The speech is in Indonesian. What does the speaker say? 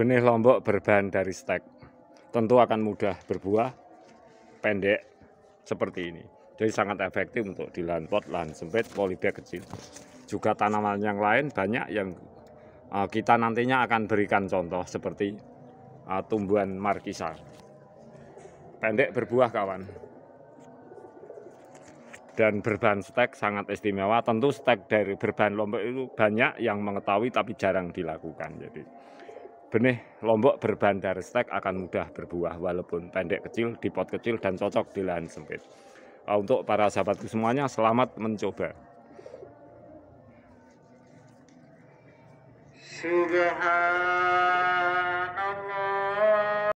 Benih lombok berbahan dari stek. Tentu akan mudah berbuah pendek seperti ini. Jadi sangat efektif untuk di lahan pot, lahan sempit, polybag kecil. Juga tanaman yang lain banyak yang uh, kita nantinya akan berikan contoh seperti uh, tumbuhan markisa. Pendek berbuah kawan. Dan berbahan stek sangat istimewa. Tentu stek dari berbahan lombok itu banyak yang mengetahui tapi jarang dilakukan. Jadi benih lombok berbahan berbandar stek akan mudah berbuah walaupun pendek kecil di pot kecil dan cocok di lahan sempit. Ah, untuk para sahabatku semuanya selamat mencoba. Subhan